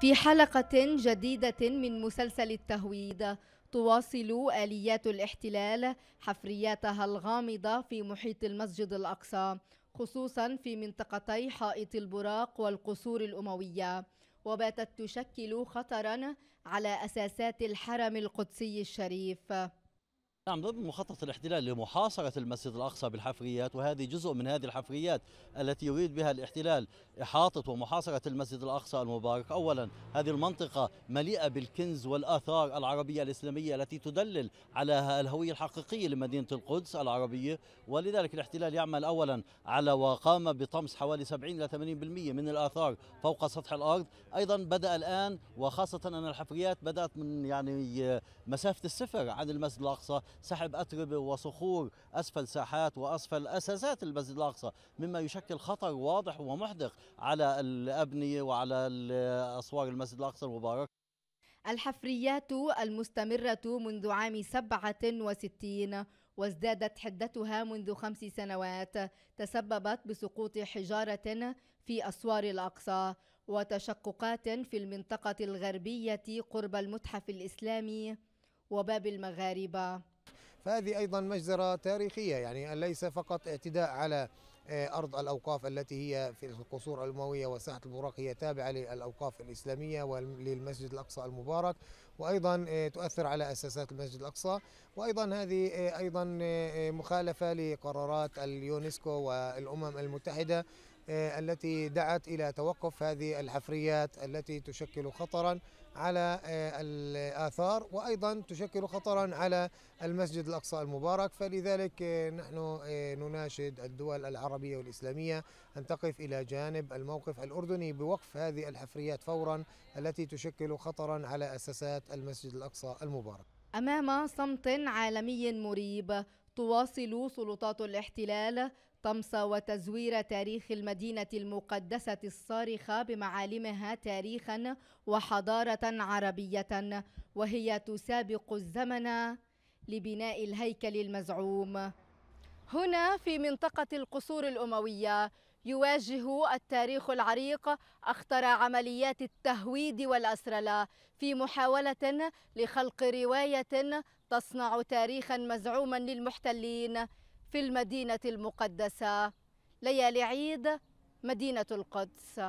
في حلقة جديدة من مسلسل التهويد تواصل آليات الاحتلال حفرياتها الغامضة في محيط المسجد الأقصى خصوصا في منطقتي حائط البراق والقصور الأموية وباتت تشكل خطرا على أساسات الحرم القدسي الشريف نعم ضمن مخطط الاحتلال لمحاصرة المسجد الأقصى بالحفريات وهذه جزء من هذه الحفريات التي يريد بها الاحتلال إحاطة ومحاصرة المسجد الأقصى المبارك أولا هذه المنطقة مليئة بالكنز والآثار العربية الإسلامية التي تدلل على الهوية الحقيقية لمدينة القدس العربية ولذلك الاحتلال يعمل أولا على وقام بطمس حوالي 70 إلى 80% من الآثار فوق سطح الأرض أيضا بدأ الآن وخاصة أن الحفريات بدأت من يعني مسافة السفر عن المسجد الأقصى سحب أتربة وصخور أسفل ساحات وأسفل أساسات المسجد الأقصى مما يشكل خطر واضح ومحدق على الأبنية وعلى أسوار المسجد الأقصى المبارك الحفريات المستمرة منذ عام 67 وازدادت حدتها منذ خمس سنوات تسببت بسقوط حجارة في أسوار الأقصى وتشققات في المنطقة الغربية قرب المتحف الإسلامي وباب المغاربة فهذه أيضا مجزرة تاريخية يعني ليس فقط اعتداء على آه، أرض الأوقاف التي هي في القصور الأموية وساحة البراق هي تابعة للأوقاف الإسلامية وللمسجد الأقصى المبارك وأيضا آه، تؤثر على أساسات المسجد الأقصى وأيضا هذه آه، أيضا مخالفة لقرارات اليونسكو والأمم المتحدة آه، التي دعت إلى توقف هذه الحفريات التي تشكل خطرا على آه، الآثار وأيضا تشكل خطرا على المسجد الأقصى المبارك فلذلك آه، نحن نناشد الدول العربية والإسلامية أن تقف إلى جانب الموقف الأردني بوقف هذه الحفريات فورا التي تشكل خطرا على أساسات المسجد الأقصى المبارك أمام صمت عالمي مريب تواصل سلطات الاحتلال طمس وتزوير تاريخ المدينة المقدسة الصارخة بمعالمها تاريخا وحضارة عربية وهي تسابق الزمن لبناء الهيكل المزعوم هنا في منطقة القصور الأموية يواجه التاريخ العريق أخطر عمليات التهويد والأسرلة في محاولة لخلق رواية تصنع تاريخا مزعوما للمحتلين في المدينة المقدسة ليالي عيد مدينة القدس